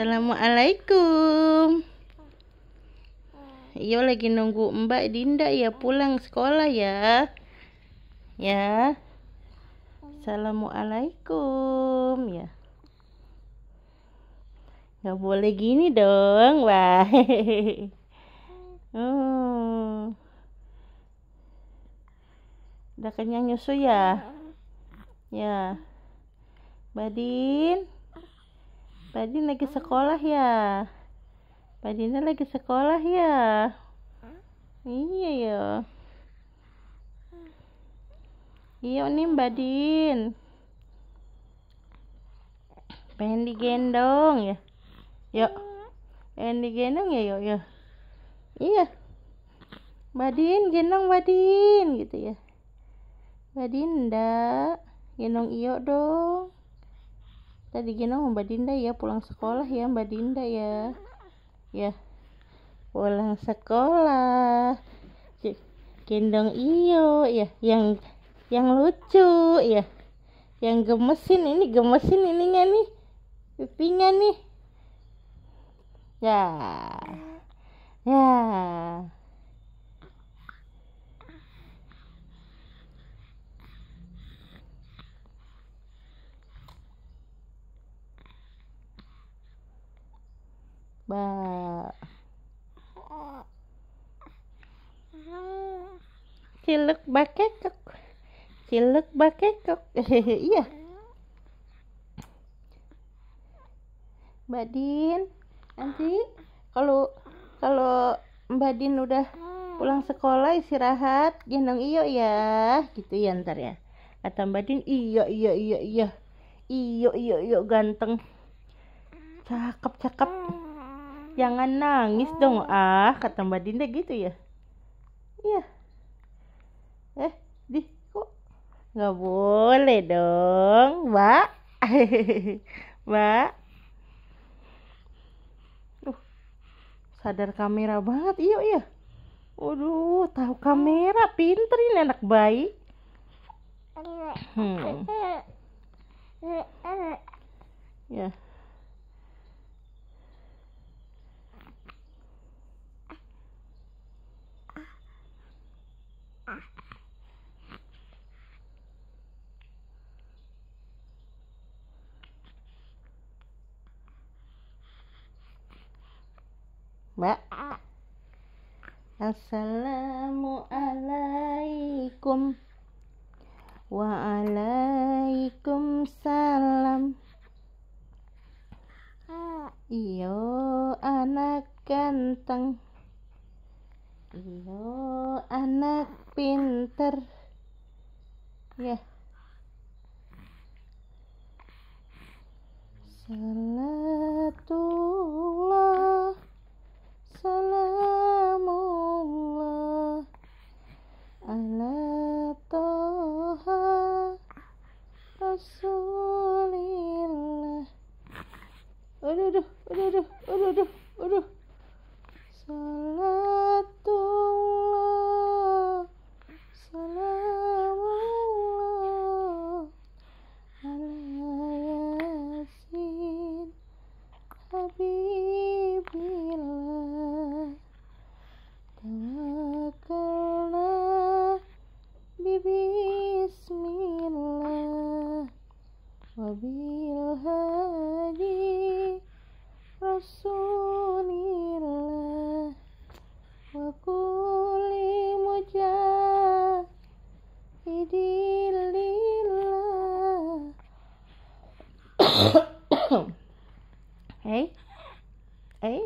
Assalamualaikum. Yo lagi nunggu Mbak Dinda ya pulang sekolah ya. Ya. Assalamualaikum ya. Gak boleh gini dong, wah. hmm. Udah kenyang nyusu ya? Ya. Badin. Oh. Ya? Padin lagi sekolah ya? Pak lagi sekolah ya? Iya ya. Hmm. Iya nih Mbak hmm. Din. Pengen digendong ya? Yuk. Ya. Hmm. Pengen digendong ya yuk ya, ya? Iya. Mbak Din, gendong Mbak Din gitu ya. Mbak enggak. gendong Iyo dong. Tadi sama Mbak Dinda ya pulang sekolah ya Mbak Dinda ya. Ya. Pulang sekolah. Gendong iyo ya yang yang lucu ya. Yang gemesin ini gemesin ininya nih. Pipinya nih. Ya. Ya. ba cilek bakekok cilek bakekok iya badin, nanti kalau kalau Mbak Din udah pulang sekolah istirahat gendong iyo ya gitu ya ntar ya kata Mbak Din iyo iyo iyo, iya iyo iyo iyo ganteng cakep cakep Jangan nangis dong oh. ah, kata Mbak Dinda gitu ya. Iya. Eh, di kok nggak boleh dong, Mbak. Mbak. uh sadar kamera banget, iya iya. Waduh, tahu kamera, pinter ini anak bayi. Hmm. Ya. Yeah. Mbak. Assalamualaikum. Waalaikumsalam. Iyo anak ganteng. Iyo anak pinter. Ya. Yeah. Salatu aduh aduh aduh aduh aduh aduh aduh salatullah salamullah ala yasin habibillah tawakkalna bibismillah wabil hadi Rasulillah wa kulli mujahidillah Hey Hey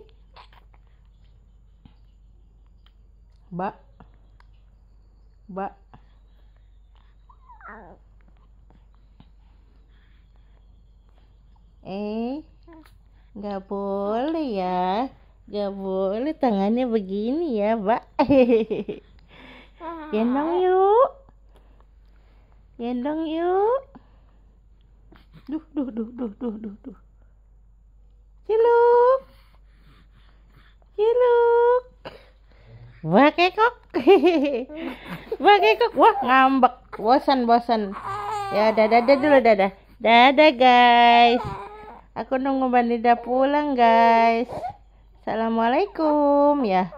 Mbak Mbak nggak boleh ya nggak boleh tangannya begini ya mbak gendong yuk gendong yuk duh duh duh duh duh duh duh ciluk ciluk wah kekok wah kekok wah ngambek bosan bosan ya dadah dadah dulu dadah dadah guys Aku nunggu Mbak pulang guys. Assalamualaikum ya.